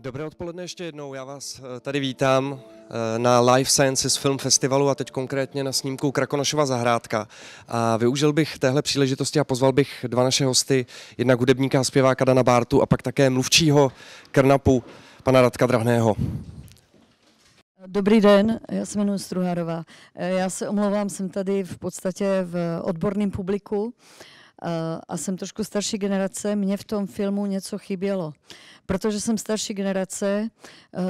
Dobré odpoledne ještě jednou, já vás eh, tady vítám eh, na Life Sciences Film Festivalu a teď konkrétně na snímku Krakonošova zahrádka. A využil bych téhle příležitosti a pozval bych dva naše hosty, jednak hudebníka a zpěváka Dana Bártu a pak také mluvčího Krnapu, pana Radka Drahného. Dobrý den, já se jmenuji Struhárová. Eh, já se omlouvám, jsem tady v podstatě v odborném publiku a jsem trošku starší generace, mně v tom filmu něco chybělo. Protože jsem starší generace,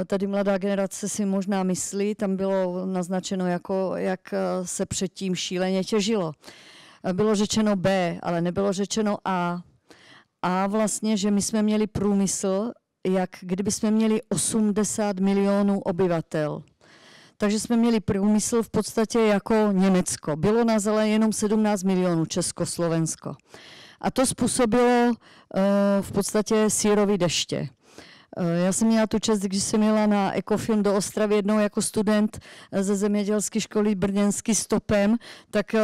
tady mladá generace si možná myslí, tam bylo naznačeno, jako, jak se předtím šíleně těžilo. Bylo řečeno B, ale nebylo řečeno A. A vlastně, že my jsme měli průmysl, jak kdyby jsme měli 80 milionů obyvatel takže jsme měli průmysl v podstatě jako Německo. Bylo na zele jenom 17 milionů Československo. A to způsobilo eh, v podstatě sírový deště. Eh, já jsem měla tu čest, když jsem jela na Ekofilm do Ostravy jednou jako student eh, ze zemědělské školy brněnský stopem, tak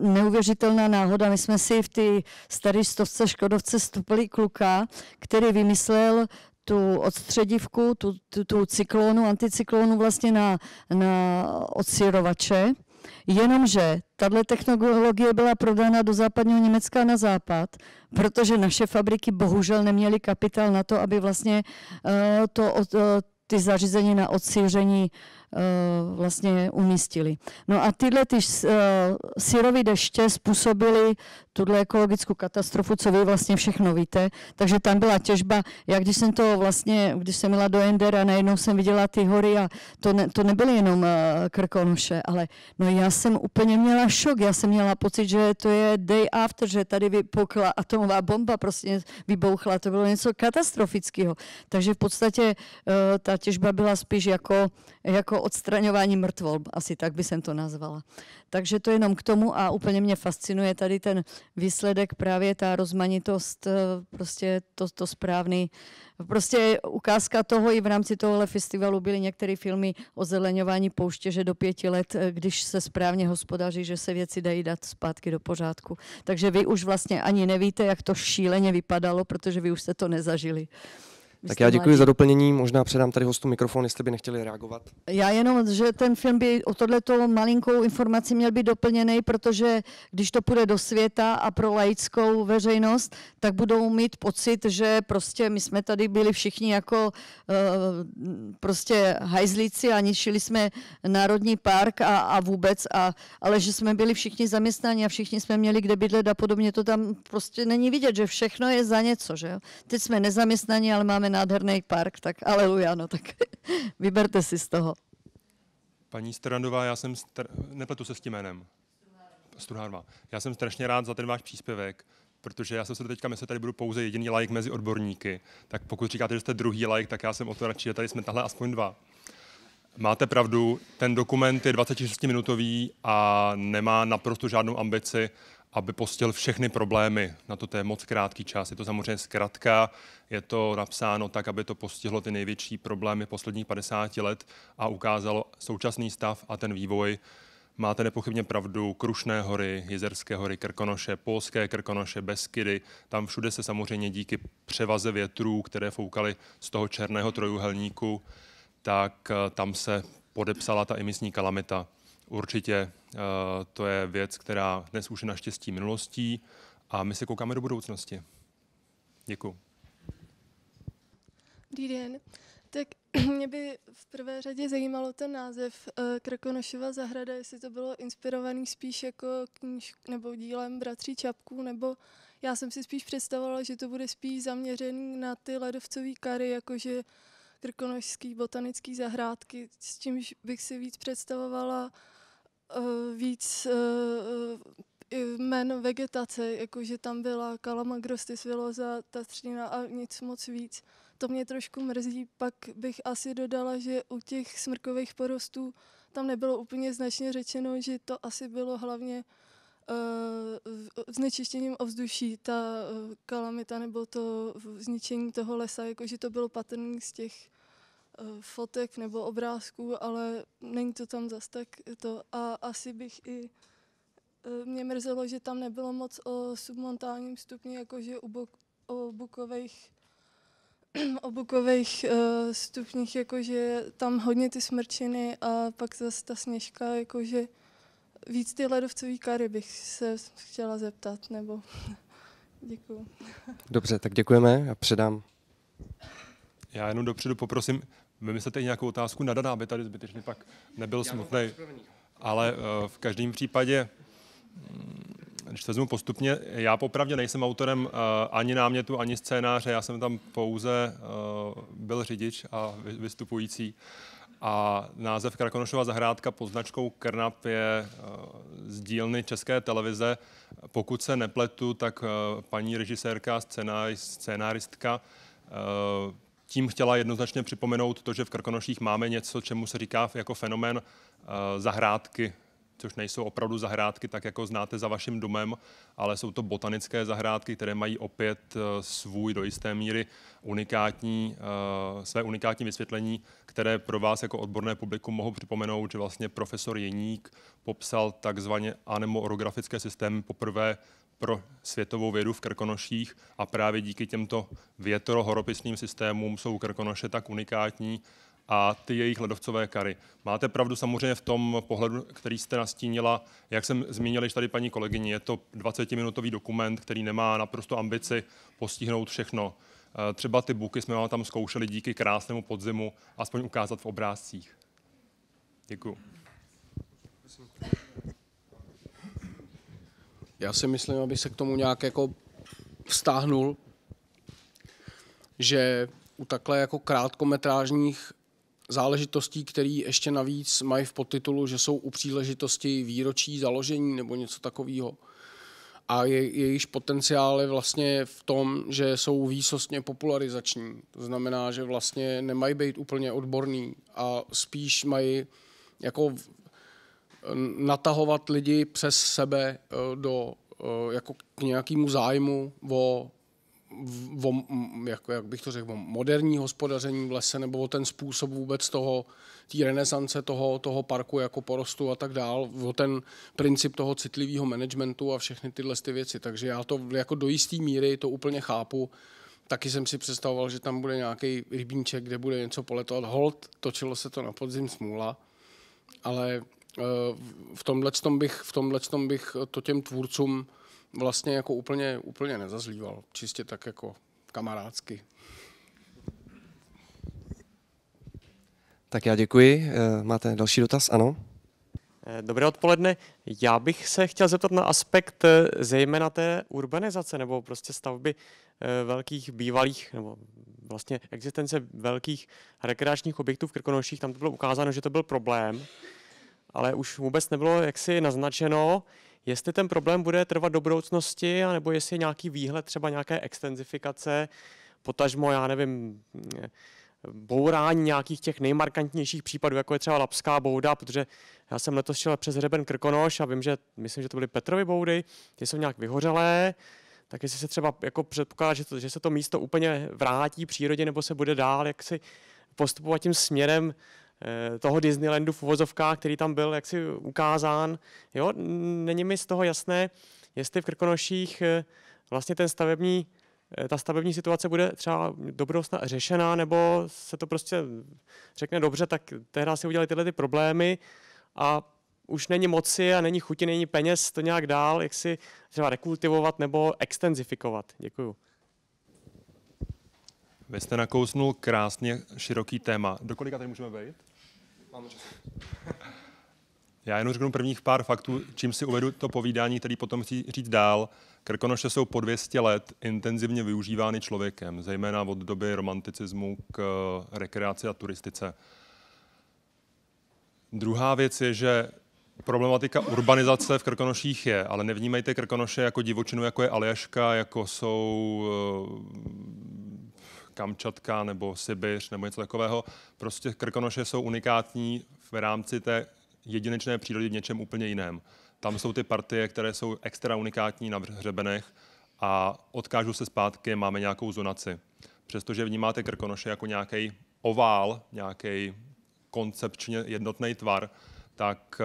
neuvěřitelná náhoda. My jsme si v té staré stovce Škodovce stupili kluka, který vymyslel tu odstředivku, tu, tu, tu cyklonu, anticyklonu vlastně na, na odsírovače. Jenomže tahle technologie byla prodána do západního Německa na západ, protože naše fabriky bohužel neměly kapitál na to, aby vlastně eh, to, eh, ty zařízení na odsíření Eh, vlastně umístili. No a tyhle ty eh, syrový deště způsobily tuhle ekologickou katastrofu, co vy vlastně všechno víte. Takže tam byla těžba. Já když jsem to vlastně, když jsem jela do Endera, najednou jsem viděla ty hory a to, ne, to nebyly jenom eh, krkonoše, ale no já jsem úplně měla šok. Já jsem měla pocit, že to je day after, že tady vypukla atomová bomba, prostě vybouchla. To bylo něco katastrofického. Takže v podstatě ta těžba byla spíš jako jako odstraňování mrtvol, asi tak by jsem to nazvala. Takže to jenom k tomu a úplně mě fascinuje tady ten výsledek, právě ta rozmanitost, eh, prostě to, to správný. Prostě ukázka toho, i v rámci tohohle festivalu byly některé filmy o zeleňování pouště, že do pěti let, eh, když se správně hospodaří, že se věci dají dát zpátky do pořádku. Takže vy už vlastně ani nevíte, jak to šíleně vypadalo, protože vy už jste to nezažili. Tak já děkuji mladí. za doplnění, možná předám tady hostu mikrofon, jestli by nechtěli reagovat. Já jenom, že ten film by o tohleto malinkou informaci měl být doplněný, protože když to půjde do světa a pro laickou veřejnost, tak budou mít pocit, že prostě my jsme tady byli všichni jako uh, prostě hajzlíci a ničili jsme národní park a, a vůbec, a, ale že jsme byli všichni zaměstnáni a všichni jsme měli kde bydlet a podobně, to tam prostě není vidět, že všechno je za něco, že jo? Teď jsme nezaměstnaní, ale máme máme nádherný park, tak aleluja, no tak vyberte si z toho. Paní Strandová, já jsem, str... nepletu se s tím jménem. Struhárová. Já jsem strašně rád za ten váš příspěvek, protože já jsem se teďka, myslím, tady budu pouze jediný like mezi odborníky, tak pokud říkáte, že jste druhý like, tak já jsem o to radši, že tady jsme tahle aspoň dva. Máte pravdu, ten dokument je 26-minutový a nemá naprosto žádnou ambici aby postil všechny problémy. Na to, to je moc krátký čas. Je to samozřejmě zkrátka, je to napsáno tak, aby to postihlo ty největší problémy posledních 50 let a ukázalo současný stav a ten vývoj. Máte nepochybně pravdu, Krušné hory, jezerské hory, Krkonoše, Polské Krkonoše, Beskydy, tam všude se samozřejmě díky převaze větrů, které foukaly z toho černého trojuhelníku, tak eh, tam se podepsala ta emisní kalamita. Určitě eh, to je věc, která dnes už je naštěstí minulostí a my se koukáme do budoucnosti. Děkuji. Dobrý den. Tak mě by v prvé řadě zajímalo ten název eh, Krakonošova zahrada, jestli to bylo inspirovaný spíš jako kníž nebo dílem Bratří Čapků, nebo já jsem si spíš představovala, že to bude spíš zaměřený na ty ledovcové kary, jakože krkonožský botanický zahrádky, s čímž bych si víc představovala Eh, víc eh, eh, jmen vegetace, jakože tam byla Kalamagrostis viloza, Tatřina a nic moc víc. To mě trošku mrzí, pak bych asi dodala, že u těch smrkových porostů tam nebylo úplně značně řečeno, že to asi bylo hlavně znečištěním ovzduší, ta kalamita nebo to zničení toho lesa, jakože to bylo patrný z těch Eh, fotek nebo obrázků, ale není to tam zas tak to. A asi bych i eh, mě mrzelo, že tam nebylo moc o submontálním stupni, jakože u bok, o bukových o bukových eh, stupních, jakože tam hodně ty smrčiny a pak zase ta sněžka, jakože víc ty ledovcový kary bych se chtěla zeptat, nebo děkuju. Dobře, tak děkujeme a předám. Já jenom dopředu poprosím, vymyslete nějakou otázku na daná, aby tady zbytečně pak nebyl smutný. Ale eh, v každém případě, mm, když se vezmu postupně, já popravdě nejsem autorem eh, ani námětu, ani scénáře, já jsem tam pouze eh, byl řidič a vystupující. A název Krakonošova zahrádka pod značkou Krnap je z dílny České televize. Pokud se nepletu, tak paní režisérka, scénáristka tím chtěla jednoznačně připomenout to, že v Krkonoších máme něco, čemu se říká jako fenomén eh, zahrádky, což nejsou opravdu zahrádky, tak jako znáte za vaším domem, ale jsou to botanické zahrádky, které mají opět eh, svůj do jisté míry unikátní, eh, své unikátní vysvětlení, které pro vás jako odborné publikum mohu připomenout, že vlastně profesor Jeník popsal takzvaně anemoorografické systémy poprvé pro světovou vědu v Krkonoších a právě díky těmto větrohoropisným systémům jsou Krkonoše tak unikátní a ty jejich ledovcové kary. Máte pravdu samozřejmě v tom pohledu, který jste nastínila. Jak jsem zmínil již tady paní kolegyně, je to 20-minutový dokument, který nemá naprosto ambici postihnout všechno. Eh, třeba ty buky jsme vám tam zkoušeli díky krásnému podzimu aspoň ukázat v obrázcích. Děkuji. Já si myslím, abych se k tomu nějak jako vztáhnul, že u takhle jako krátkometrážních záležitostí, které ještě navíc mají v podtitulu, že jsou u příležitosti výročí založení nebo něco takového. A je, jejíž potenciál je vlastně v tom, že jsou výsostně popularizační. To znamená, že vlastně nemají být úplně odborný a spíš mají jako natahovat lidi přes sebe eh, do, eh, jako k nějakému zájmu o o, jako, jak bych to řekl, o moderní hospodaření v lese nebo o ten způsob vůbec toho, té renesance toho, toho parku jako porostu a tak dál, o ten princip toho citlivého managementu a všechny tyhle ty věci. Takže já to jako do jisté míry to úplně chápu. Taky jsem si představoval, že tam bude nějaký rybníček, kde bude něco poletovat. Hold, točilo se to na podzim smůla, ale Eh, v tomhle tom bych, v tomhle tom bych to těm tvůrcům vlastně jako úplně, úplně nezazlíval. Čistě tak jako kamarádsky. Tak já děkuji. Eh, máte další dotaz? Ano. Eh, dobré odpoledne. Já bych se chtěl zeptat na aspekt zejména té urbanizace nebo prostě stavby velkých bývalých nebo vlastně existence velkých rekreačních objektů v Krkonoších. Tam to bylo ukázáno, že to byl problém ale už vůbec nebylo jaksi naznačeno, jestli ten problém bude trvat do budoucnosti, anebo jestli je nějaký výhled třeba nějaké extenzifikace, potažmo, já nevím, bourání nějakých těch nejmarkantnějších případů, jako je třeba Lapská bouda, protože já jsem letos šel přes hřeben Krkonoš a vím, že myslím, že to byly Petrovy boudy, ty jsou nějak vyhořelé, tak jestli se třeba jako předpokládá, že, to, že se to místo úplně vrátí přírodě nebo se bude dál jaksi postupovat tím směrem Eh, toho Disneylandu v uvozovkách, který tam byl jaksi ukázán. Jo, není mi z toho jasné, jestli v Krkonoších eh, vlastně ten stavební, eh, ta stavební situace bude třeba dobrou řešená, nebo se to prostě řekne dobře, tak tehdy si udělali tyhle ty problémy a už není moci a není chuti, není peněz to nějak dál, jak si třeba rekultivovat nebo extenzifikovat. Děkuju. Vy jste nakousnul krásně široký téma. Do kolika tady můžeme vejít? mám čas. Já jenom řeknu prvních pár faktů, čím si uvedu to povídání, který potom chci říct dál. Krkonoše jsou po 200 let intenzivně využívány člověkem, zejména od doby romanticismu k eh, rekreaci a turistice. Druhá věc je, že problematika urbanizace v Krkonoších je, ale nevnímejte Krkonoše jako divočinu, jako je Aljaška, jako jsou eh, Kamčatka nebo Sibiř nebo něco takového. Prostě Krkonoše jsou unikátní v rámci té jedinečné přírody v něčem úplně jiném. Tam jsou ty partie, které jsou extra unikátní na hřebenech a odkážu se zpátky, máme nějakou zonaci. Přestože vnímáte Krkonoše jako nějaký ovál, nějaký koncepčně jednotný tvar, tak eh,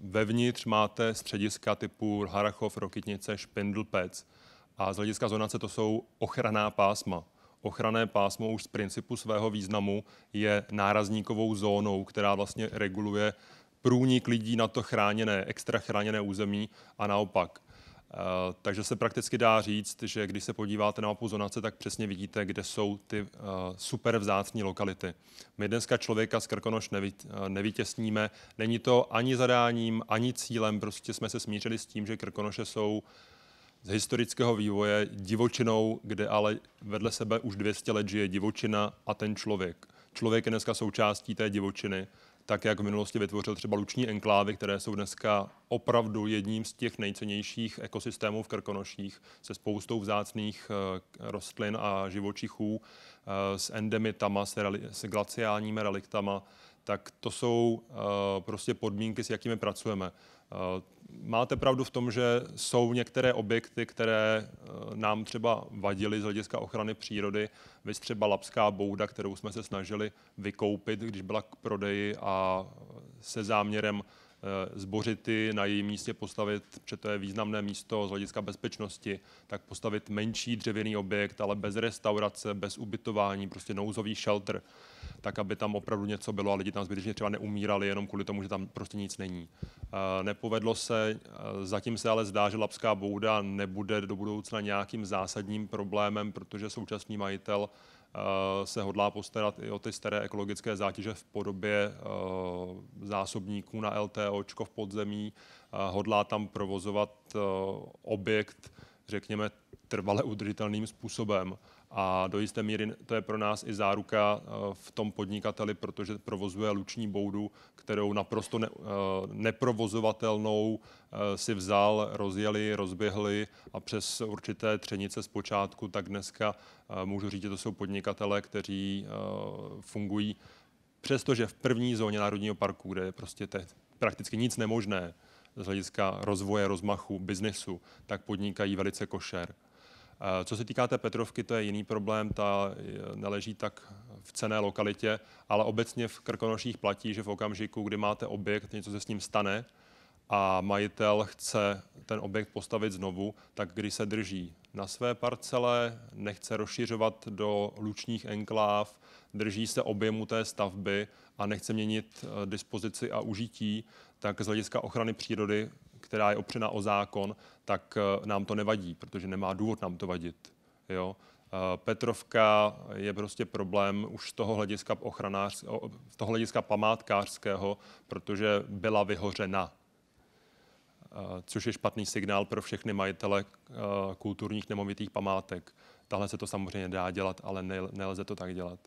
vevnitř máte střediska typu Harachov, Rokitnice, Špindlpec. A z hlediska zonace to jsou ochranná pásma ochranné pásmo už z principu svého významu je nárazníkovou zónou, která vlastně reguluje průnik lidí na to chráněné, extra chráněné území a naopak. Eh, takže se prakticky dá říct, že když se podíváte na mapu zonace, tak přesně vidíte, kde jsou ty eh, super vzácní lokality. My dneska člověka z Krkonoš eh, nevytěsníme. Není to ani zadáním, ani cílem. Prostě jsme se smířili s tím, že Krkonoše jsou z historického vývoje divočinou, kde ale vedle sebe už 200 let žije divočina a ten člověk. Člověk je dneska součástí té divočiny, tak jak v minulosti vytvořil třeba luční enklávy, které jsou dneska opravdu jedním z těch nejcennějších ekosystémů v Krkonoších se spoustou vzácných eh, rostlin a živočichů, eh, s endemitama, s, reli- s glaciálními reliktama, tak to jsou eh, prostě podmínky, s jakými pracujeme máte pravdu v tom, že jsou některé objekty, které eh, nám třeba vadily z hlediska ochrany přírody, vys třeba Lapská bouda, kterou jsme se snažili vykoupit, když byla k prodeji a se záměrem Eh, ty, na jejím místě postavit, protože to je významné místo z hlediska bezpečnosti, tak postavit menší dřevěný objekt, ale bez restaurace, bez ubytování, prostě nouzový shelter, tak aby tam opravdu něco bylo a lidi tam zbytečně třeba neumírali jenom kvůli tomu, že tam prostě nic není. Eh, nepovedlo se, eh, zatím se ale zdá, že Lapská bouda nebude do budoucna nějakým zásadním problémem, protože současný majitel Eh, se hodlá postarat i o ty staré ekologické zátěže v podobě eh, zásobníků na LTOčko v podzemí. Eh, hodlá tam provozovat objekt, řekněme, trvale udržitelným způsobem. A do jisté míry to je pro nás i záruka eh, v tom podnikateli, protože provozuje luční boudu, kterou naprosto ne, eh, neprovozovatelnou eh, si vzal, rozjeli, rozběhli a přes určité třenice z počátku, tak dneska můžu říct, že to jsou podnikatele, kteří fungují přestože v první zóně Národního parku, kde je prostě te, prakticky nic nemožné z hlediska rozvoje, rozmachu, biznesu, tak podnikají velice košer. Eh, co se týká té Petrovky, to je jiný problém, ta eh, neleží tak v cené lokalitě, ale obecně v Krkonoších platí, že v okamžiku, kdy máte objekt, něco se s ním stane a majitel chce ten objekt postavit znovu, tak když se drží na své parcele, nechce rozšiřovat do lučních enkláv, drží se objemu té stavby a nechce měnit eh, dispozici a užití, tak z hlediska ochrany přírody která je opřena o zákon, tak eh, nám to nevadí, protože nemá důvod nám to vadit. Jo? Eh, Petrovka je prostě problém už z toho hlediska, ochranář, z toho hlediska památkářského, protože byla vyhořena, eh, což je špatný signál pro všechny majitele kulturních nemovitých památek. Tahle se to samozřejmě dá dělat, ale nelze to tak dělat.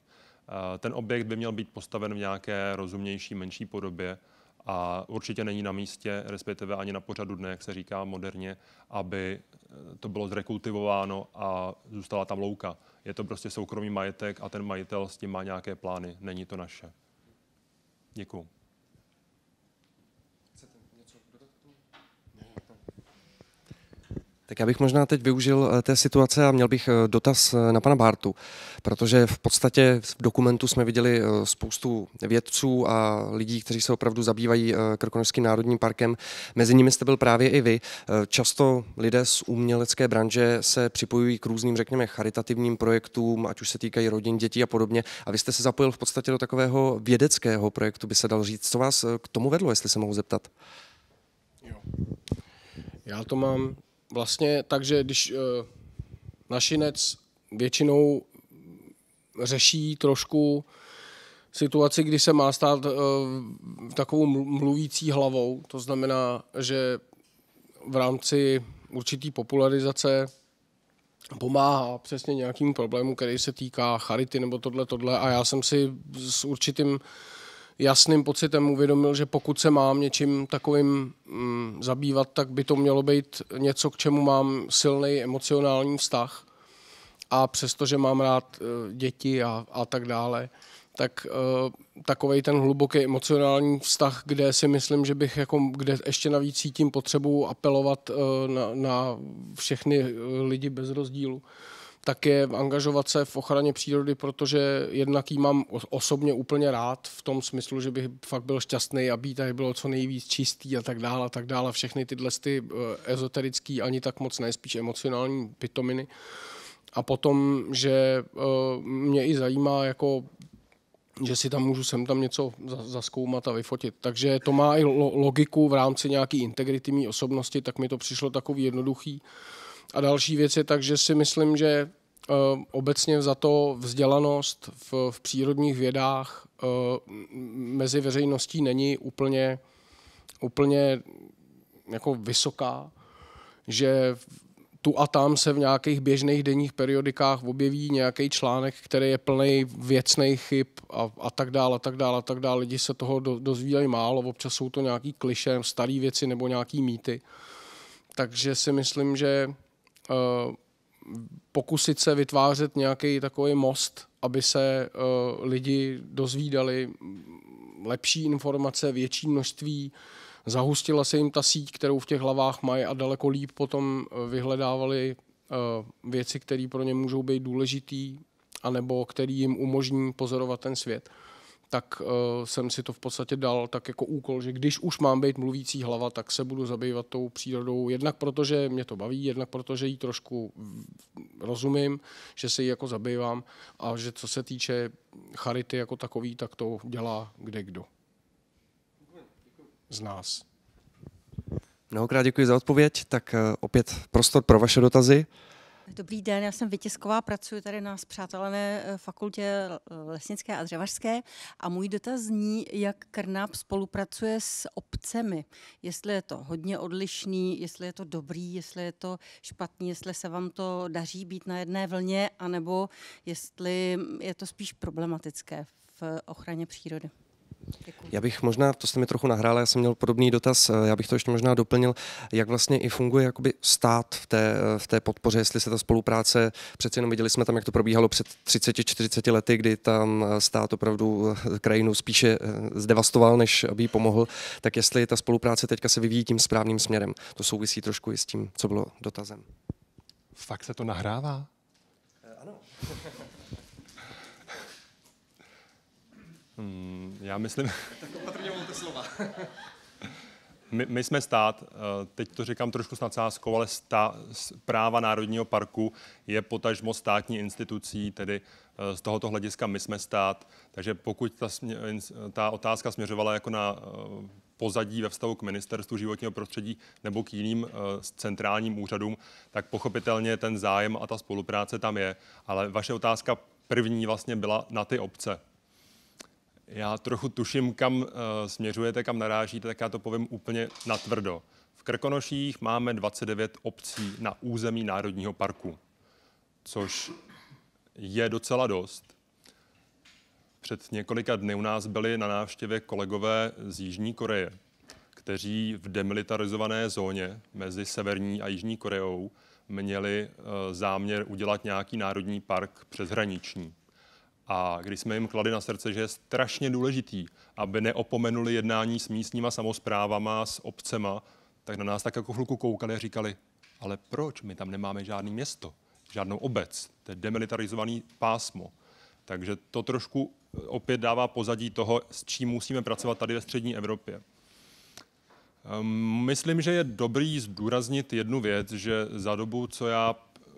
Ten objekt by měl být postaven v nějaké rozumnější, menší podobě, a určitě není na místě, respektive ani na pořadu dne, jak se říká moderně, aby eh, to bylo zrekultivováno a zůstala tam louka. Je to prostě soukromý majetek a ten majitel s tím má nějaké plány. Není to naše. Děkuji. Tak já bych možná teď využil eh, té situace a měl bych eh, dotaz eh, na pana Bartu, protože v podstatě v dokumentu jsme viděli spoustu vědců a lidí, kteří se opravdu zabývají Krkonožským národním parkem. Mezi nimi jste byl právě i vy. Často lidé z umělecké branže se připojují k různým, řekněme, charitativním projektům, ať už se týkají rodin, dětí a podobně. A vy jste se zapojil v podstatě do takového vědeckého projektu, by se dal říct. Co vás k tomu vedlo, jestli se mohu zeptat? Jo. Já to mám vlastně tak, že když uh, našinec většinou řeší trošku situaci, kdy se má stát uh, takovou mluvící hlavou, to znamená, že v rámci určitý popularizace pomáhá přesně nějakým problému, který se týká charity nebo tohle, tohle a já jsem si s určitým jasným pocitem uvědomil, že pokud se mám něčím takovým mm, zabývat, tak by to mělo být něco, k čemu mám silný emocionální vztah. A přestože mám rád e, děti a, a tak dále, tak e, takový ten hluboký emocionální vztah, kde si myslím, že bych jako, kde ještě navíc cítím potřebu apelovat e, na, na všechny lidi bez rozdílu, také angažovat se v ochraně přírody, protože jednak ji mám osobně úplně rád v tom smyslu, že bych fakt byl šťastný, aby tady bylo co nejvíc čistý a tak dále a tak dále. Všechny tyhle ty eh, ezoterické ani tak moc ne, spíš emocionální pitominy. A potom, že eh, mě i zajímá jako že si tam můžu sem tam něco zaskoumat a vyfotit. Takže to má i logiku v rámci nějaký integrity mý osobnosti, tak mi to přišlo takový jednoduchý. A další věc je tak, že si myslím, že eh, obecně za to vzdělanost v, v přírodních vědách eh, mezi veřejností není úplně, úplně jako vysoká, že tu a tam se v nějakých běžných denních periodikách objeví nějaký článek, který je plný věcných chyb a, a tak dále, a tak dále, a tak dále. Lidi se toho do, dozvídají málo, občas jsou to nějaký kliše, staré věci nebo nějaký mýty. Takže si myslím, že Eh, pokusit se vytvářet nějaký takový most, aby se eh, lidi dozvídali lepší informace, větší množství, zahustila se jim ta síť, kterou v těch hlavách mají a daleko líp potom eh, vyhledávali věci, které pro ně můžou být důležitý, anebo který jim umožní pozorovat ten svět tak uh, jsem si to v podstatě dal tak jako úkol, že když už mám být mluvící hlava, tak se budu zabývat tou přírodou, jednak protože mě to baví, jednak protože jí trošku rozumím, že se jí jako zabývám a že co se týče charity jako takový, tak to dělá kde kdo z nás. Mnohokrát děkuji za odpověď, tak eh, opět prostor pro vaše dotazy. Dobrý den, já jsem Vytisková, pracuji tady na zpřátelené eh, fakultě eh, lesnické a dřevařské a můj dotaz zní, jak Krnap spolupracuje s obcemi. Jestli je to hodně odlišný, jestli je to dobrý, jestli je to špatný, jestli se vám to daří být na jedné vlně, anebo jestli je to spíš problematické v ochraně přírody. Děkuji. Já bych možná, to jste mi trochu nahrála, já jsem měl podobný dotaz, eh, já bych to ještě možná doplnil, jak vlastně i funguje jakoby stát v té, eh, v té podpoře, jestli se ta spolupráce, přeci jenom viděli jsme tam, jak to probíhalo před 30-40 lety, kdy tam eh, stát opravdu krajinu spíše zdevastoval, než aby jí pomohl, tak jestli ta spolupráce teďka se vyvíjí tím správným směrem. To souvisí trošku i s tím, co bylo dotazem. Fakt se to nahrává? Ano. Hmm, já myslím... Tak opatrně volte slova. my, my jsme stát, eh, teď to říkám trošku s nadsázkou, ale stá, práva Národního parku je potažmo státní institucí, tedy eh, z tohoto hlediska my jsme stát. Takže pokud ta, ta otázka směřovala jako na eh, pozadí ve vztahu k ministerstvu životního prostředí nebo k jiným uh, centrálním úřadům, tak pochopitelně ten zájem a ta spolupráce tam je. Ale vaše otázka první vlastně byla na ty obce. Já trochu tuším, kam uh, směřujete, kam narážíte, tak já to povím úplně natvrdo. V Krkonoších máme 29 obcí na území Národního parku, což je docela dost. Před několika dny u nás byli na návštěvě kolegové z Jižní Koreje, kteří v demilitarizované zóně mezi Severní a Jižní Koreou měli eh, záměr udělat nějaký národní park přeshraniční. A když jsme jim kladli na srdce, že je strašně důležitý, aby neopomenuli jednání s místníma samozprávama, s obcema, tak na nás tak jako chluku koukali a říkali, ale proč? My tam nemáme žádné město, žádnou obec. To je demilitarizovaný pásmo. Takže to trošku eh, opět dává pozadí toho, s čím musíme pracovat tady ve střední Evropě. Ehm, myslím, že je dobrý zdůraznit jednu věc, že za dobu, co já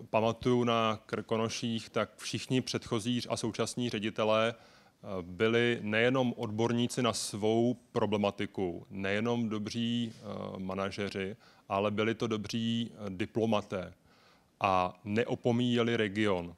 pamatuju na Krkonoších, tak všichni předchozí a současní ředitelé eh, byli nejenom odborníci na svou problematiku, nejenom dobří eh, manažeři, ale byli to dobří eh, diplomaté a neopomíjeli region.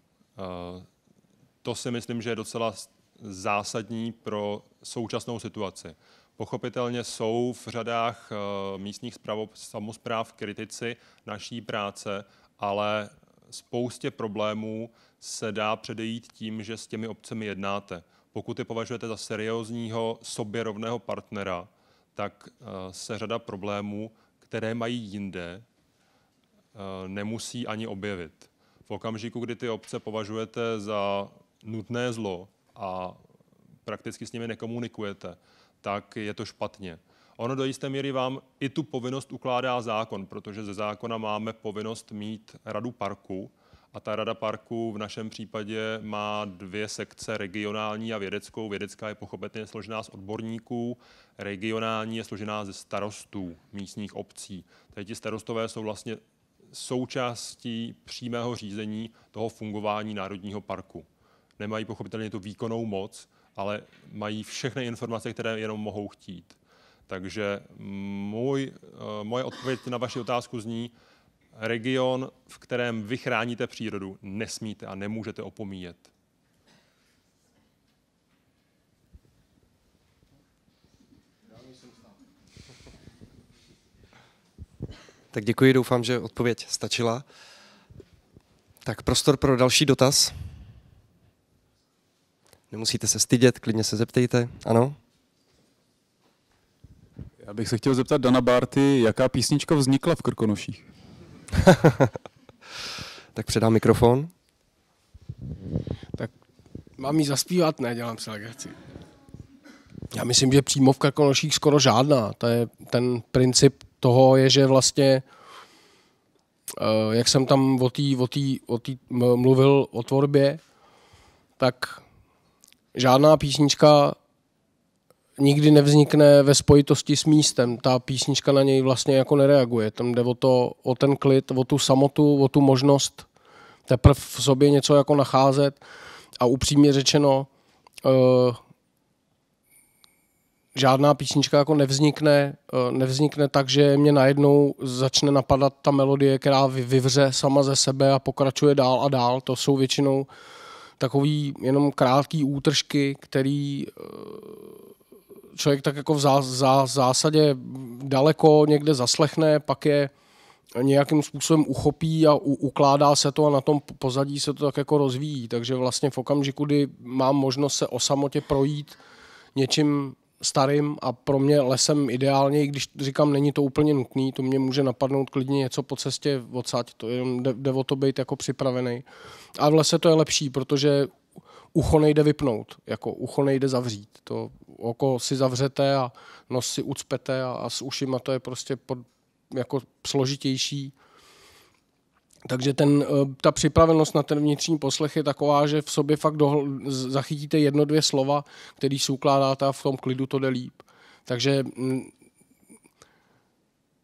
To si myslím, že je docela zásadní pro současnou situaci. Pochopitelně jsou v řadách místních samozpráv kritici naší práce, ale spoustě problémů se dá předejít tím, že s těmi obcemi jednáte. Pokud je považujete za seriózního, sobě rovného partnera, tak eh, se řada problémů, které mají jinde, eh, nemusí ani objevit. V okamžiku, kdy ty obce považujete za nutné zlo a prakticky s nimi nekomunikujete, tak je to špatně. Ono do jisté míry vám i tu povinnost ukládá zákon, protože ze zákona máme povinnost mít radu parku a ta rada parku v našem případě má dvě sekce, regionální a vědeckou. Vědecká je pochopitelně složená z odborníků, regionální je složená ze starostů místních obcí. Tady ti starostové jsou vlastně součástí přímého řízení toho fungování Národního parku. Nemají pochopitelně tu výkonnou moc, ale mají všechny informace, které jenom mohou chtít. Takže můj, eh, moje odpověď na vaši otázku zní, region, v kterém vy chráníte přírodu, nesmíte a nemůžete opomíjet. Tak děkuji, doufám, že odpověď stačila. Tak prostor pro další dotaz. Nemusíte se stydět, klidně se zeptejte. Ano? Já bych se chtěl zeptat Dana Barty, jaká písnička vznikla v Krkonoších? tak předám mikrofon. Tak mám ji zaspívat? Ne, dělám si legraci. Já myslím, že přímo v Krkonoších skoro žádná. To je, ten princip toho je, že vlastně eh, jak jsem tam o tý, o tý, o tý mluvil o tvorbě, tak žádná písnička nikdy nevznikne ve spojitosti s místem. Ta písnička na něj vlastně jako nereaguje. Tam jde o, to, o ten klid, o tu samotu, o tu možnost teprve v sobě něco jako nacházet a upřímně řečeno uh, žádná písnička jako nevznikne, uh, nevznikne tak, že mě najednou začne napadat ta melodie, která vyvře sama ze sebe a pokračuje dál a dál. To jsou většinou takový jenom krátký útržky, který uh, člověk tak jako v zá, zá, zásadě daleko někde zaslechne, pak je nějakým způsobem uchopí a u, ukládá se to a na tom pozadí se to tak jako rozvíjí. Takže vlastně v okamžiku, kdy mám možnost se o samotě projít něčím starým a pro mě lesem ideálně, i když říkám, není to úplně nutný, to mě může napadnout klidně něco po cestě odsaď, to jenom jde, jde o to být jako připravený. A v lese to je lepší, protože ucho nejde vypnout, jako ucho nejde zavřít. To oko si zavřete a nos si ucpete a, a s ušima to je prostě pod, jako složitější. Takže ten, eh, ta připravenost na ten vnitřní poslech je taková, že v sobě fakt dohl- zachytíte jedno, dvě slova, které si ukládáte a v tom klidu to jde líp. Takže mm,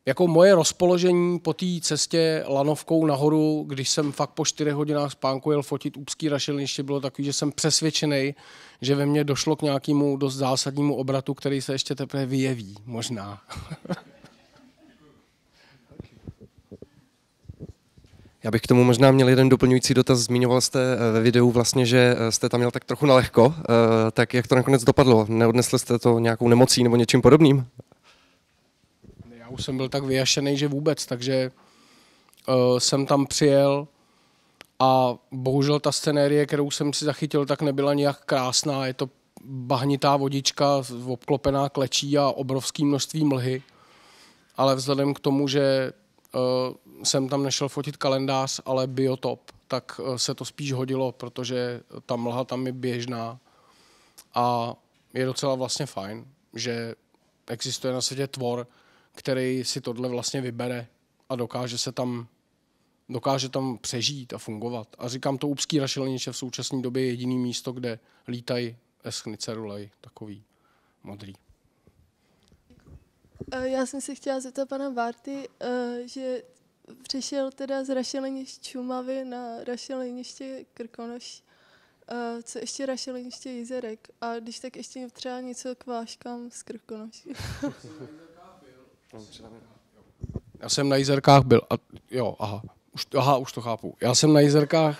jako moje rozpoložení po té cestě lanovkou nahoru, když jsem fakt po čtyřech hodinách spánku jel fotit úpský rašeliniště, bylo takový, že jsem přesvědčený, že ve mně došlo k nějakému dost zásadnímu obratu, který se ještě teprve vyjeví, možná. Já bych k tomu možná měl jeden doplňující dotaz. Zmiňoval jste eh, ve videu vlastně, že eh, jste tam měl tak trochu nalehko. Eh, tak jak to nakonec dopadlo? Neodnesli jste to nějakou nemocí nebo něčím podobným? už jsem byl tak vyjašený, že vůbec, takže uh, jsem tam přijel a bohužel ta scenérie, kterou jsem si zachytil, tak nebyla nijak krásná. Je to bahnitá vodička, obklopená klečí a obrovský množství mlhy. Ale vzhledem k tomu, že uh, jsem tam nešel fotit kalendář, ale biotop, tak uh, se to spíš hodilo, protože ta mlha tam je běžná a je docela vlastně fajn, že existuje na světě tvor, který si tohle vlastně vybere a dokáže se tam dokáže tam přežít a fungovat. A říkám, to Upský rašeliniče v současné době je jediný místo, kde lítají cerulej, takový modrý. Eh, já jsem se chtěla zeptat pana Várty, eh, že přešel teda z rašeleniště Čumavy na rašeleniště Krkonoš, eh, co ještě rašeleniště Jizerek a když tak ještě třeba něco k váškám z Krkonoš. Já jsem na Jizerkách byl. A, jo, aha. Už, aha, už to chápu. Já jsem na Jizerkách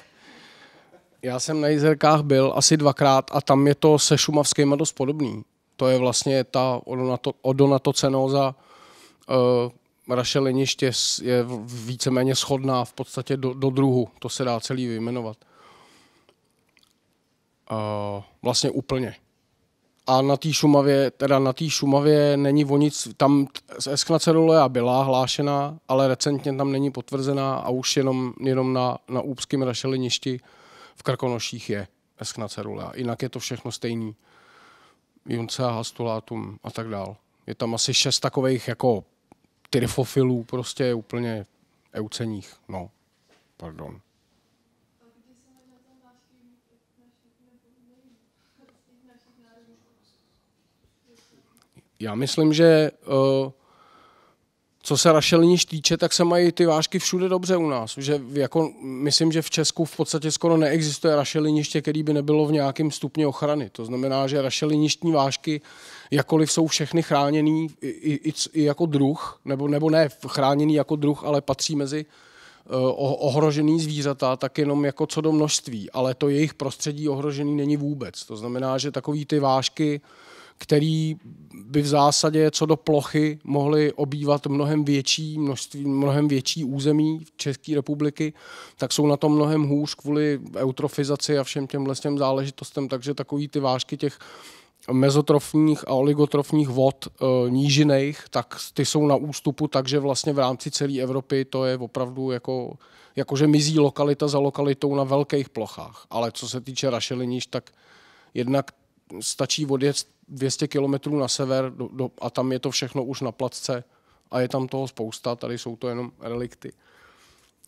já jsem na Jizerkách byl asi dvakrát a tam je to se Šumavskýma dost podobný. To je vlastně ta cenóza uh, eh, rašeliniště je víceméně schodná v podstatě do, do druhu. To se dá celý vyjmenovat. Uh, vlastně úplně a na té Šumavě, teda na té Šumavě není o nic, tam Esklacerolea byla hlášená, ale recentně tam není potvrzená a už jenom, jenom na, na úpském rašeliništi v Krkonoších je eskna Esklacerolea. Jinak je to všechno stejný. Junce a Hastulátum a tak dál. Je tam asi šest takových jako tyrfofilů, prostě úplně euceních. No, pardon. já myslím, že eh, co se rašelní týče, tak se mají ty vážky všude dobře u nás. Že jako, myslím, že v Česku v podstatě skoro neexistuje rašeliniště, který by nebylo v nějakém stupni ochrany. To znamená, že rašeliništní vážky, jakoliv jsou všechny chráněný i, i, i jako druh, nebo, nebo ne chráněný jako druh, ale patří mezi uh, ohrožený zvířata, tak jenom jako co do množství, ale to jejich prostředí ohrožený není vůbec. To znamená, že takový ty vážky, který by v zásadě co do plochy mohly obývat mnohem větší množství, mnohem větší území České republiky, tak jsou na tom mnohem hůř kvůli eutrofizaci a všem těm těm záležitostem, takže takový ty vážky těch mezotrofních a oligotrofních vod e, nížinejch, tak ty jsou na ústupu, takže vlastně v rámci celé Evropy to je opravdu jako, jakože mizí lokalita za lokalitou na velkých plochách. Ale co se týče rašeliníž, tak jednak stačí odjet 200 kilometrů na sever do, do, a tam je to všechno už na placce a je tam toho spousta, tady jsou to jenom relikty.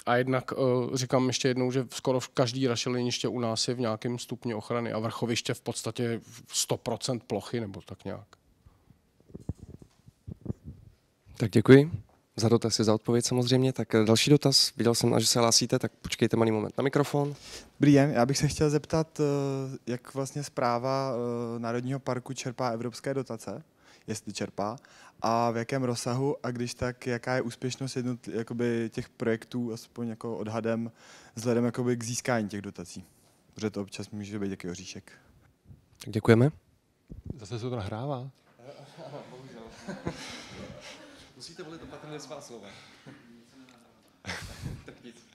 A jednak eh, říkám ještě jednou, že skoro v každý rašeliniště u nás je v nějakém stupni ochrany a vrchoviště v podstatě 100% plochy nebo tak nějak. Tak děkuji za dotaz je za odpověď samozřejmě. Tak eh, další dotaz, viděl jsem, že se hlásíte, tak počkejte malý moment na mikrofon. Dobrý den, já bych se chtěl zeptat, eh, jak vlastně zpráva eh, Národního parku čerpá evropské dotace, jestli čerpá, a v jakém rozsahu a když tak, jaká je úspěšnost jednot, jakoby těch projektů, aspoň jako odhadem, vzhledem jakoby k získání těch dotací. Protože to občas může být jaký oříšek. děkujeme. Zase se to nahrává. Musíte volit opatrně svá slova. tak nic.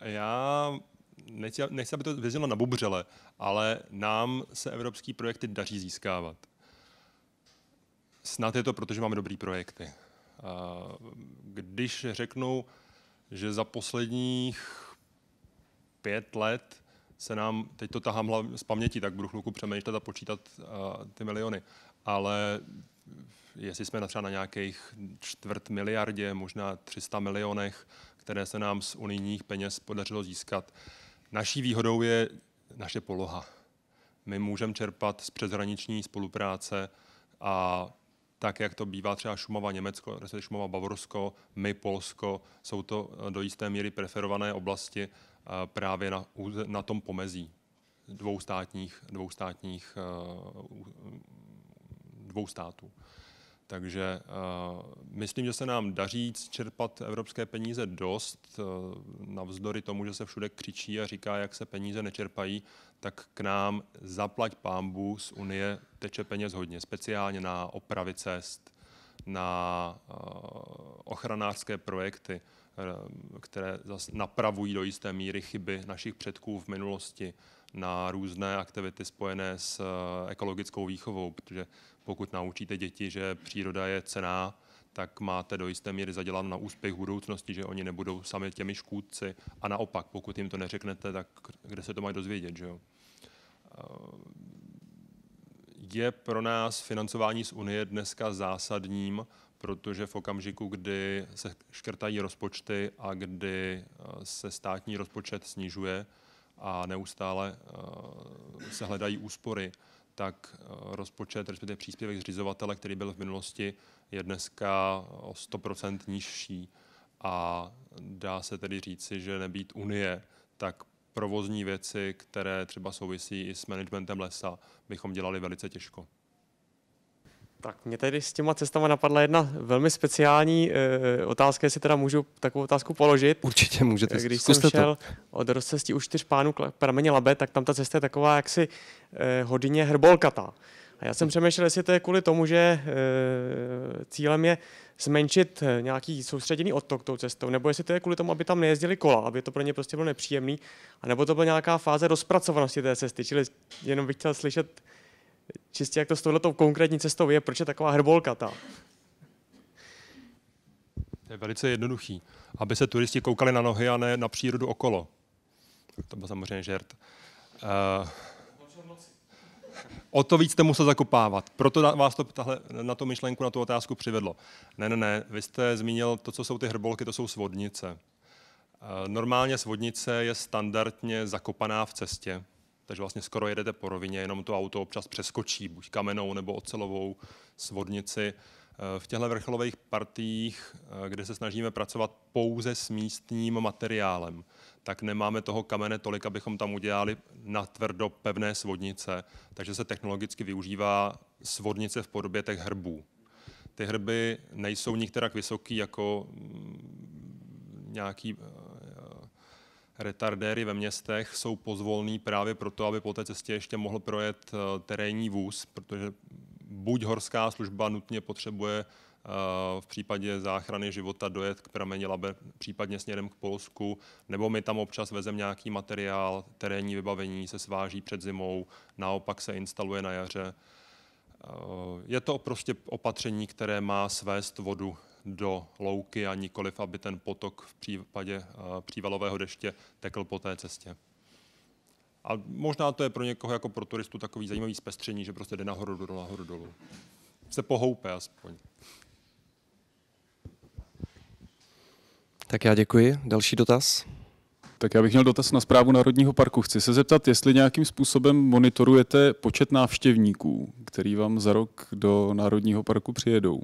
Já nechci, nechci, aby to vězilo na bubřele, ale nám se evropský projekty daří získávat. Snad je to, protože máme dobrý projekty. Když řeknu, že za posledních pět let se nám, teď to tahám z paměti, tak budu chvilku přemýšlet a počítat ty miliony, ale jestli jsme třeba na nějakých čtvrt miliardě, možná 300 milionech, které se nám z unijních peněz podařilo získat. Naší výhodou je naše poloha. My můžeme čerpat z přeshraniční spolupráce a tak, jak to bývá třeba Šumava Německo, respektive Šumava Bavorsko, my Polsko, jsou to eh, do jisté míry preferované oblasti eh, právě na, na tom pomezí dvou státních, dvou státních eh, dvou států. Takže uh, myslím, že se nám daří čerpat evropské peníze dost, uh, navzdory tomu, že se všude křičí a říká, jak se peníze nečerpají, tak k nám zaplať pámbu z Unie teče peněz hodně, speciálně na opravy cest, na uh, ochranářské projekty, které zase napravují do jisté míry chyby našich předků v minulosti, na různé aktivity spojené s ekologickou výchovou, protože pokud naučíte děti, že příroda je cená, tak máte do jisté míry zaděláno na úspěch v budoucnosti, že oni nebudou sami těmi škůdci. A naopak, pokud jim to neřeknete, tak kde se to mají dozvědět, že jo? Eh, je pro nás financování z Unie dneska zásadním, protože v okamžiku, kdy se škrtají rozpočty a kdy eh, se státní rozpočet snižuje a neustále eh, se hledají úspory, tak eh, rozpočet, respektive příspěvek zřizovatele, který byl v minulosti, je dneska o 100% nižší. A dá se tedy říci, že nebýt Unie, tak provozní věci, které třeba souvisí i s managementem lesa, bychom dělali velice těžko. Tak mě tady s těma cestama napadla jedna velmi speciální e, otázka, jestli teda můžu takovou otázku položit. Určitě můžete, eh, Když Zkuste jsem šel to. od rozcestí u čtyř pánů k prameni Labe, tak tam ta cesta je taková jaksi e, hodině hrbolkatá. A já jsem přemýšlel, jestli to je kvůli tomu, že e, cílem je zmenšit nějaký soustředěný odtok tou cestou, nebo jestli to je kvůli tomu, aby tam nejezdili kola, aby to pro ně prostě bylo nepříjemný, nebo to byla nějaká fáze rozpracovanosti té cesty, čili jenom bych chtěl slyšet čistě jak to s touhletou konkrétní cestou je, proč je taková hrbolka ta. To je velice jednoduchý. Aby se turisti koukali na nohy a ne na přírodu okolo. To byl samozřejmě žert. Uh, o to víc jste musel zakopávat. Proto vás to tahle, na tu myšlenku, na tu otázku přivedlo. Ne, ne, ne, vy jste zmínil to, co jsou ty hrbolky, to jsou svodnice. Eh, normálně svodnice je standardně zakopaná v cestě takže vlastně skoro jedete po rovině, jenom to auto občas přeskočí, buď kamenou nebo ocelovou svodnici. Eh, v těchto vrcholových partiích, eh, kde se snažíme pracovat pouze s místním materiálem, tak nemáme toho kamene tolik, abychom tam udělali tvrdo pevné svodnice, takže se technologicky využívá svodnice v podobě těch hrbů. Ty hrby nejsou nikterak vysoký jako mm, nějaký eh, retardéry ve městech jsou pozvolný právě proto, aby po té cestě ještě mohl projet eh, terénní vůz, protože buď horská služba nutně potřebuje eh, v případě záchrany života dojet k prameni Labe, případně směrem k Polsku, nebo my tam občas vezem nějaký materiál, terénní vybavení se sváží před zimou, naopak se instaluje na jaře. Eh, je to prostě opatření, které má svést vodu do louky a nikoliv, aby ten potok v případě eh, přívalového deště tekl po té cestě. A možná to je pro někoho jako pro turistu takový zajímavý zpestření, že prostě jde nahoru dolů, nahoru dolů. Se pohoupe aspoň. Tak já děkuji. Další dotaz? Tak já bych měl dotaz na zprávu Národního parku. Chci se zeptat, jestli nějakým způsobem monitorujete počet návštěvníků, který vám za rok do Národního parku přijedou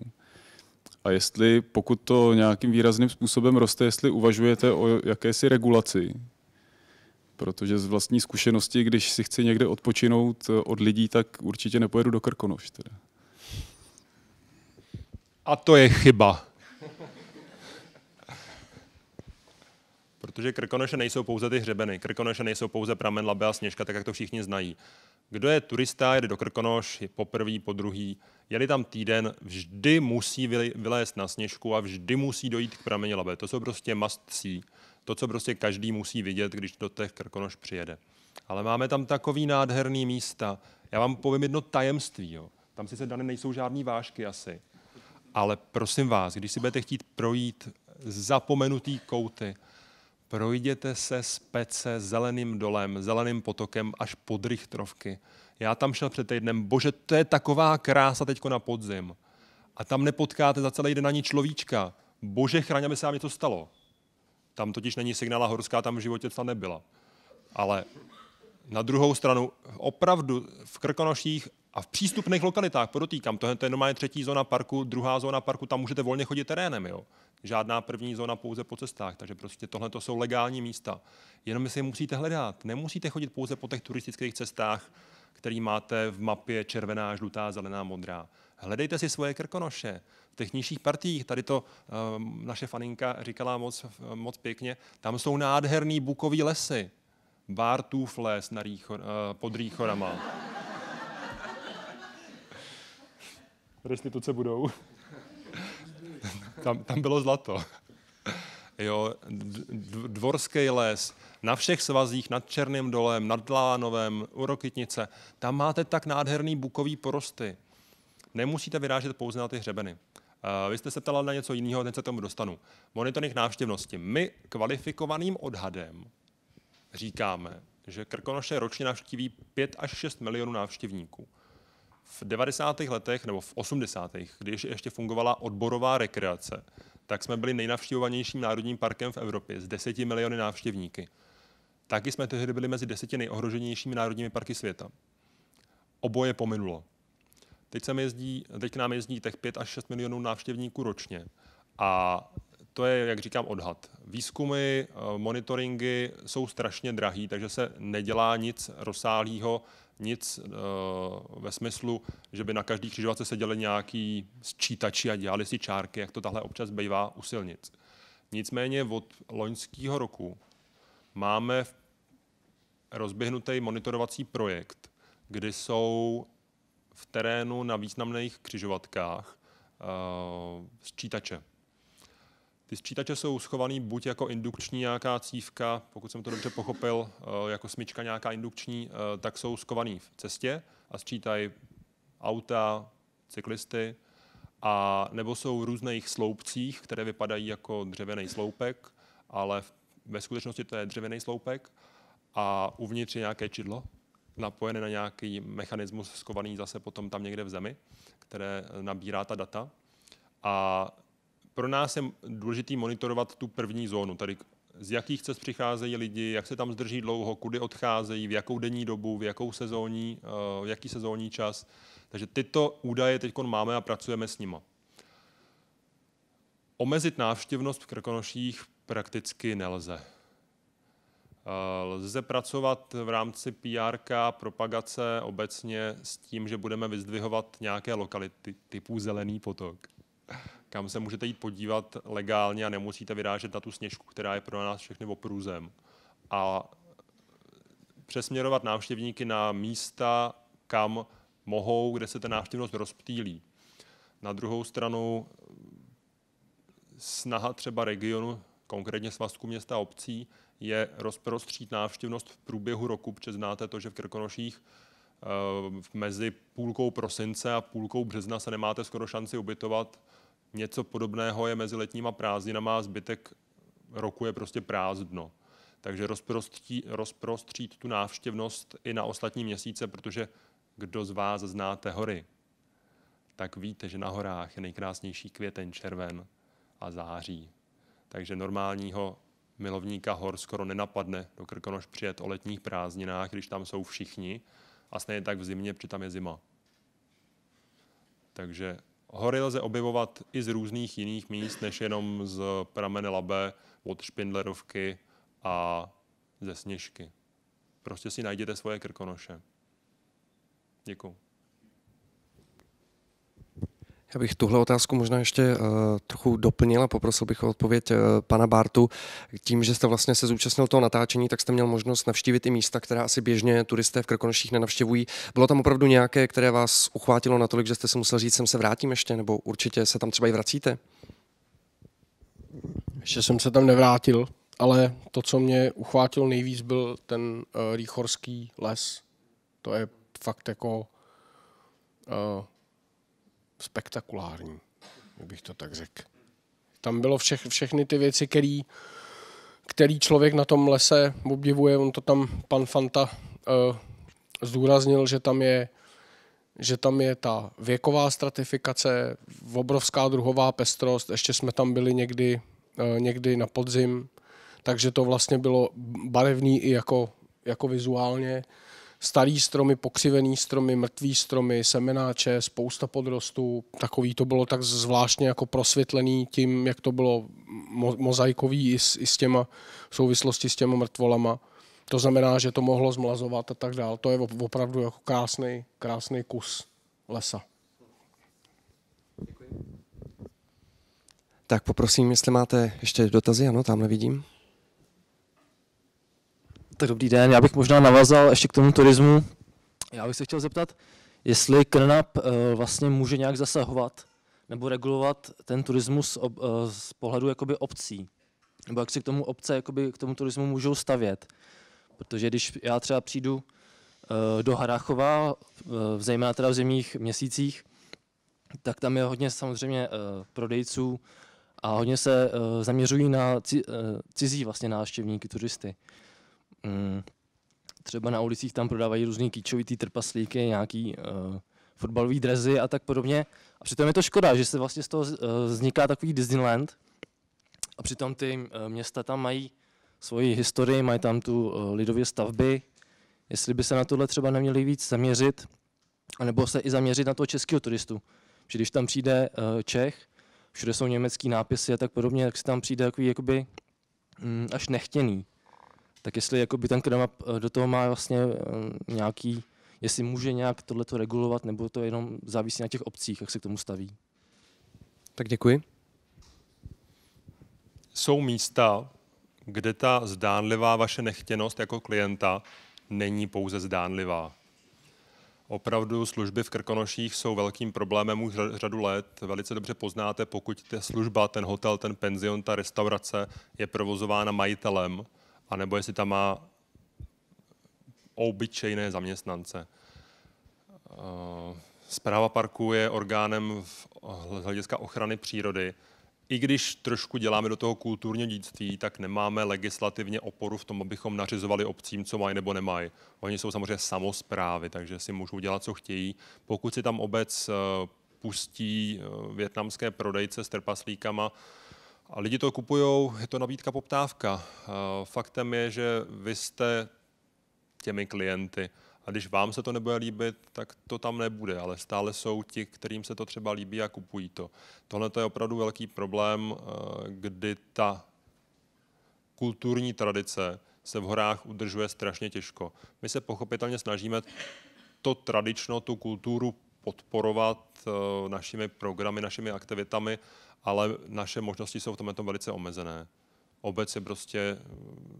a jestli, pokud to nějakým výrazným způsobem roste, jestli uvažujete o jakési regulaci, protože z vlastní zkušenosti, když si chci někde odpočinout od lidí, tak určitě nepojedu do Krkonoš. Teda. A to je chyba. protože Krkonoše nejsou pouze ty hřebeny, Krkonoše nejsou pouze pramen, labe a sněžka, tak jak to všichni znají. Kdo je turista, jede do Krkonoš je poprvý, po druhý, jeli tam týden, vždy musí vylézt na sněžku a vždy musí dojít k prameni labe. To jsou prostě must see. To, co prostě každý musí vidět, když do těch Krkonoš přijede. Ale máme tam takový nádherný místa. Já vám povím jedno tajemství. Jo. Tam se dané nejsou žádné vážky asi. Ale prosím vás, když si budete chtít projít zapomenutý kouty, projděte se z pece zeleným dolem, zeleným potokem až pod Richtrovky. Já tam šel před týdnem, bože, to je taková krása teď na podzim. A tam nepotkáte za celý den ani človíčka. Bože, chraň, aby se vám něco stalo. Tam totiž není signála horská, tam v životě to nebyla. Ale na druhou stranu, opravdu v Krkonoších a v přístupných lokalitách, podotýkám, tohle to je normálně třetí zóna parku, druhá zóna parku, tam můžete volně chodit terénem, jo. Žádná první zóna pouze po cestách, takže prostě tohle to jsou legální místa. Jenom si je musíte hledat. Nemusíte chodit pouze po těch turistických cestách, který máte v mapě červená, žlutá, zelená, modrá. Hledejte si svoje krkonoše. V těch nižších partiích, tady to um, naše faninka říkala moc, moc pěkně, tam jsou nádherný bukový lesy. Vártův les na rýcho, eh, pod Rýchorama. Restituce budou. tam, tam bylo zlato. Jo, dvorský les, na všech svazích, nad Černým dolem, nad Lánovem, u Rokitnice. Tam máte tak nádherný bukový porosty. Nemusíte vyrážet pouze na ty hřebeny. Uh, vy jste se ptala na něco jiného, ten se tomu dostanu. Monitoring návštěvnosti. My kvalifikovaným odhadem říkáme, že Krkonoše ročně navštíví 5 až 6 milionů návštěvníků. V 90. letech nebo v 80. když ještě fungovala odborová rekreace, tak jsme byli nejnavštěvovanějším národním parkem v Evropě s 10 miliony návštěvníky. Taky jsme tehdy byli mezi deseti nejohroženějšími národními parky světa. Oboje pominulo. Teď, se jezdí, teď k nám jezdí těch 5 až 6 milionů návštěvníků ročně a to je, jak říkám, odhad. Výzkumy, eh, monitoringy jsou strašně drahý, takže se nedělá nic rozsáhlého, nic eh, ve smyslu, že by na každý křižovatce dělali nějaký sčítači a dělali si čárky, jak to tahle občas bývá u silnic. Nicméně od loňského roku máme rozběhnutý monitorovací projekt, kdy jsou v terénu na významných křižovatkách eh, sčítače ty sčítače jsou schovaný buď jako indukční nějaká cívka, pokud jsem to dobře pochopil, eh, jako smyčka nějaká indukční, eh, tak jsou schovaný v cestě a sčítají auta, cyklisty, a nebo jsou v různých sloupcích, které vypadají jako dřevěný sloupek, ale ve skutečnosti to je dřevěný sloupek a uvnitř je nějaké čidlo, napojené na nějaký mechanismus schovaný zase potom tam někde v zemi, které nabírá ta data. A pro nás je důležitý monitorovat tu první zónu, tady z jakých cest přicházejí lidi, jak se tam zdrží dlouho, kudy odcházejí, v jakou denní dobu, v, jakou sezónní, eh, v jaký sezónní čas. Takže tyto údaje teď máme a pracujeme s nimi. Omezit návštěvnost v Krkonoších prakticky nelze. Eh, lze pracovat v rámci PR, propagace obecně s tím, že budeme vyzdvihovat nějaké lokality typu Zelený potok kam se můžete jít podívat legálně a nemusíte vyrážet na tu sněžku, která je pro nás všechny oprůzem. A přesměrovat návštěvníky na místa, kam mohou, kde se ta návštěvnost rozptýlí. Na druhou stranu snaha třeba regionu, konkrétně svazku města a obcí, je rozprostřít návštěvnost v průběhu roku, protože znáte to, že v Krkonoších eh, mezi půlkou prosince a půlkou března se nemáte skoro šanci ubytovat Něco podobného je mezi letníma prázdninama a zbytek roku je prostě prázdno. Takže rozprostřít tu návštěvnost i na ostatní měsíce, protože kdo z vás znáte hory, tak víte, že na horách je nejkrásnější květen, červen a září. Takže normálního milovníka hor skoro nenapadne do Krkonoš přijet o letních prázdninách, když tam jsou všichni a stejně tak v zimě, protože tam je zima. Takže hory lze objevovat i z různých jiných míst, než jenom z prameny Labe, od Špindlerovky a ze Sněžky. Prostě si najděte svoje krkonoše. Děkuji. Já bych tuhle otázku možná ještě uh, trochu doplnil a poprosil bych o odpověď uh, pana Bartu. Tím, že jste vlastně se zúčastnil toho natáčení, tak jste měl možnost navštívit i místa, která asi běžně turisté v Krkonoších nenavštěvují. Bylo tam opravdu nějaké, které vás uchvátilo natolik, že jste se musel říct, sem se vrátím ještě, nebo určitě se tam třeba i vracíte? Ještě jsem se tam nevrátil, ale to, co mě uchvátilo nejvíc, byl ten uh, rýchorský les. To je fakt jako uh, spektakulární, bych to tak řekl. Tam bylo všech, všechny ty věci, který, který člověk na tom lese objevuje. On to tam, pan Fanta, uh, zdůraznil, že tam je že tam je ta věková stratifikace, obrovská druhová pestrost, ještě jsme tam byli někdy, eh, někdy na podzim, takže to vlastně bylo barevný i jako, jako vizuálně starý stromy, pokřivený stromy, mrtvý stromy, semenáče, spousta podrostů. Takový to bylo tak zvláštně jako prosvětlený tím, jak to bylo mozaikový i s, i s těma v souvislosti s těma mrtvolama. To znamená, že to mohlo zmlazovat a tak dál. To je opravdu jako krásný, krásný kus lesa. Děkuji. Tak poprosím, jestli máte ještě dotazy. Ano, tamhle vidím. Tak dobrý den, já bych možná navázal ještě k tomu turismu. Já bych se chtěl zeptat, jestli KNAP eh, vlastně může nějak zasahovat nebo regulovat ten turismus eh, z pohledu jakoby obcí, nebo jak se k tomu obce jakoby k tomu turismu můžou stavět. Protože když já třeba přijdu eh, do Harachova, zejména teda v zimních měsících, tak tam je hodně samozřejmě prodejců a hodně se zaměřují na cizí vlastně návštěvníky, turisty mm, třeba na ulicích tam prodávají různý kýčovitý trpaslíky, nějaký uh, fotbalové drezy a tak podobně. A přitom je to škoda, že se vlastně z toho eh, vzniká takový Disneyland. A přitom ty uh, města tam mají svoji historii, mají tam tu uh, lidově stavby. Jestli by se na tohle třeba neměli víc zaměřit, anebo se i zaměřit na toho českého turistu. Že když tam přijde uh, Čech, všude jsou německý nápisy a tak podobně, tak se tam přijde takový jakoby mm, až nechtěný tak jestli jakoby ten kremap eh, do toho má vlastně eh, nějaký, jestli může nějak tohleto regulovat, nebo to jenom závisí na těch obcích, jak se k tomu staví. Tak děkuji. Jsou místa, kde ta zdánlivá vaše nechtěnost jako klienta není pouze zdánlivá. Opravdu služby v Krkonoších jsou velkým problémem už řadu let. Velice dobře poznáte, pokud ta služba, ten hotel, ten penzion, ta restaurace je provozována majitelem, anebo jestli tam má obyčejné zaměstnance. Zpráva eh, parku je orgánem v hlediska ochrany přírody. I když trošku děláme do toho kulturně dědictví, tak nemáme legislativně oporu v tom, abychom nařizovali obcím, co mají nebo nemají. Oni jsou samozřejmě samozprávy, takže si můžou dělat, co chtějí. Pokud si tam obec eh, pustí eh, větnamské prodejce s trpaslíkama, a lidi to kupují, je to nabídka, poptávka. Faktem je, že vy jste těmi klienty. A když vám se to nebude líbit, tak to tam nebude, ale stále jsou ti, kterým se to třeba líbí a kupují to. Tohle je opravdu velký problém, eh, kdy ta kulturní tradice se v horách udržuje strašně těžko. My se pochopitelně snažíme to tradično, tu kulturu podporovat eh, našimi programy, našimi aktivitami, ale naše možnosti jsou v tomto tom velice omezené. Obec je prostě eh,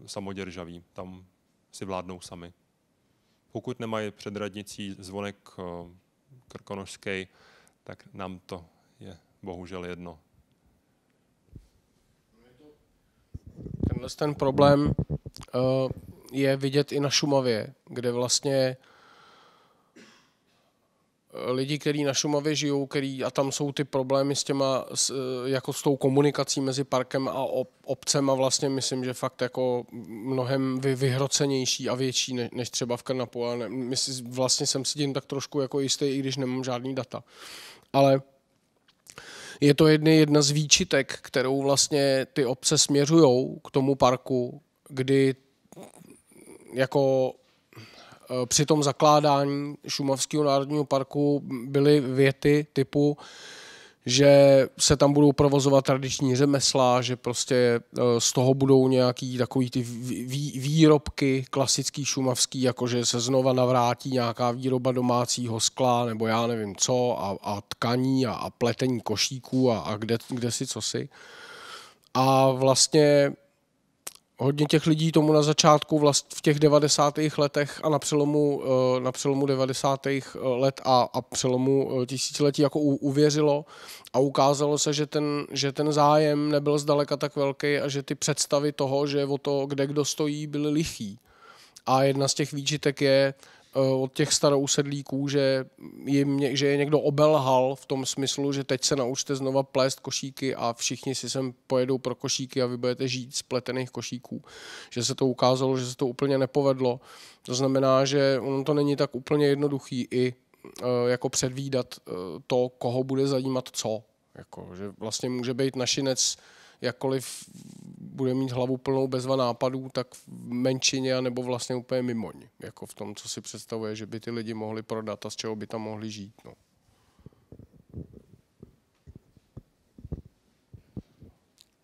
samoděržavý, tam si vládnou sami. Pokud nemají před radnicí zvonek eh, krkonožský, tak nám to je bohužel jedno. Tenhle ten problém eh, je vidět i na Šumavě, kde vlastně lidi, kteří na Šumavě žijou, který, a tam jsou ty problémy s těma, s, eh, jako s tou komunikací mezi parkem a ob, obcem a vlastně myslím, že fakt jako mnohem vy, vyhrocenější a větší ne, než třeba v Krnapu. A ne, myslím, vlastně jsem si tím tak trošku jako jistý, i když nemám žádný data. Ale je to jedny, jedna z výčitek, kterou vlastně ty obce směřují k tomu parku, kdy jako Eh, při tom zakládání Šumavského národního parku byly věty typu, že se tam budou provozovat tradiční řemesla, že prostě eh, z toho budou nějaký takový ty výrobky klasický šumavský, jakože se znova navrátí nějaká výroba domácího skla nebo já nevím co a, a tkaní a, a pletení košíků a, a kde, kde si cosi. A vlastně hodně těch lidí tomu na začátku vlast v těch 90. letech a na přelomu, eh, na přelomu 90. Eh, let a, a přelomu eh, tisíciletí jako u, uvěřilo a ukázalo se, že ten, že ten zájem nebyl zdaleka tak velký a že ty představy toho, že o to, kde kdo stojí, byly lichý. A jedna z těch výčitek je, Eh, od těch starousedlíků, že, jim, že je někdo obelhal v tom smyslu, že teď se naučte znova plést košíky a všichni si sem pojedou pro košíky a vy budete žít z pletených košíků. Že se to ukázalo, že se to úplně nepovedlo. To znamená, že ono to není tak úplně jednoduchý i eh, jako předvídat eh, to, koho bude zajímat co. Jako, že vlastně může být našinec jakkoliv bude mít hlavu plnou bezva nápadů, tak v menšině nebo vlastně úplně mimo ní, jako v tom, co si představuje, že by ty lidi mohli prodat a z čeho by tam mohli žít. No.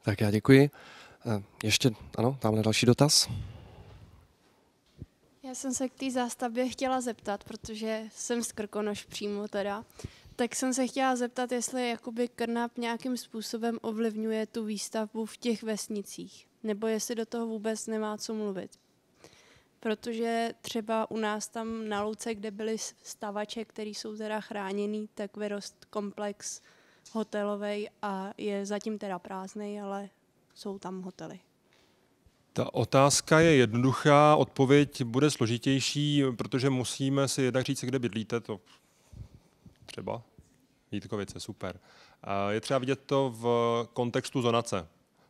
Tak já děkuji. Eh, ještě, ano, tamhle další dotaz. Já jsem se k té zástavbě chtěla zeptat, protože jsem z Krkonoš přímo teda. Tak jsem se chtěla zeptat, jestli jakoby Krnap nějakým způsobem ovlivňuje tu výstavbu v těch vesnicích, nebo jestli do toho vůbec nemá co mluvit. Protože třeba u nás tam na Luce, kde byly stavače, které jsou teda chráněný, tak vyrost komplex hotelový a je zatím teda prázdný, ale jsou tam hotely. Ta otázka je jednoduchá, odpověď bude složitější, protože musíme si jednak říct, kde bydlíte, to třeba. Vítkovice, super. Eh, je třeba vidět to v kontextu zonace.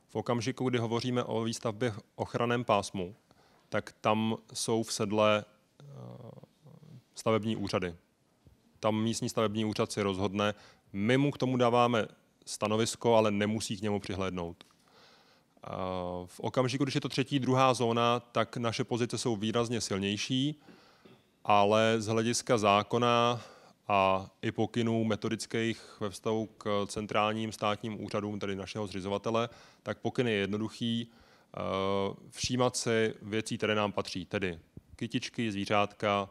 V okamžiku, kdy hovoříme o výstavbě ochraném pásmu, tak tam jsou v sedle eh, stavební úřady. Tam místní stavební úřad si rozhodne, my mu k tomu dáváme stanovisko, ale nemusí k němu přihlédnout. Eh, v okamžiku, když je to třetí, druhá zóna, tak naše pozice jsou výrazně silnější, ale z hlediska zákona a i pokynů metodických ve vztahu k centrálním státním úřadům, tedy našeho zřizovatele, tak pokyn je jednoduchý. Eh, všímat si věcí, které nám patří, tedy kytičky, zvířátka,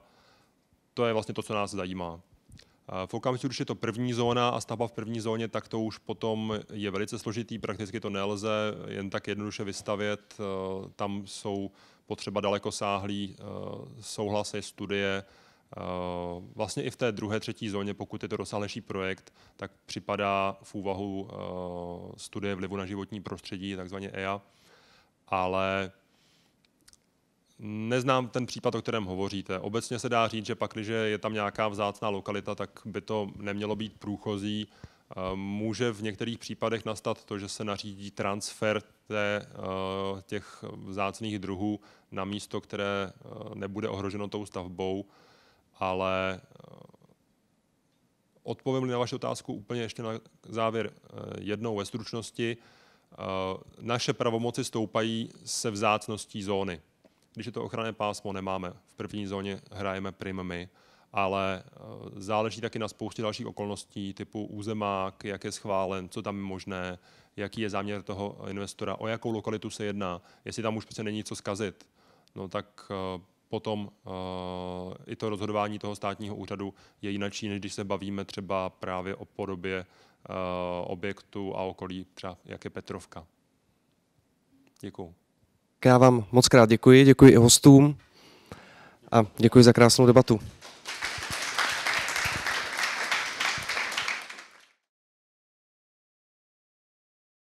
to je vlastně to, co nás zajímá. Eh, v okamžiku, když je to první zóna a stavba v první zóně, tak to už potom je velice složitý, prakticky to nelze jen tak jednoduše vystavět. Eh, tam jsou potřeba dalekosáhlý souhlasy, studie, Eh, vlastně i v té druhé, třetí zóně, pokud je to rozsáhlejší projekt, tak připadá v úvahu eh, studie vlivu na životní prostředí, takzvaně EIA, ale Neznám ten případ, o kterém hovoříte. Obecně se dá říct, že pak, když je tam nějaká vzácná lokalita, tak by to nemělo být průchozí. Eh, může v některých případech nastat to, že se nařídí transfer té, těch vzácných druhů na místo, které nebude ohroženo tou stavbou ale eh, odpovím na vaši otázku úplně ještě na závěr eh, jednou ve stručnosti. Eh, naše pravomoci stoupají se vzácností zóny. Když je to ochranné pásmo, nemáme. V první zóně hrajeme prim my, ale záleží taky na spoustě dalších okolností, typu územák, jak je schválen, co tam je možné, jaký je záměr toho investora, o jakou lokalitu se jedná, jestli tam už přece není co zkazit. No tak potom uh, i to rozhodování toho státního úřadu je jinačí, než když se bavíme třeba právě o podobě uh, objektu a okolí, třeba jak je Petrovka. Děkuju. Já vám moc krát děkuji, děkuji i hostům a děkuji za krásnou debatu.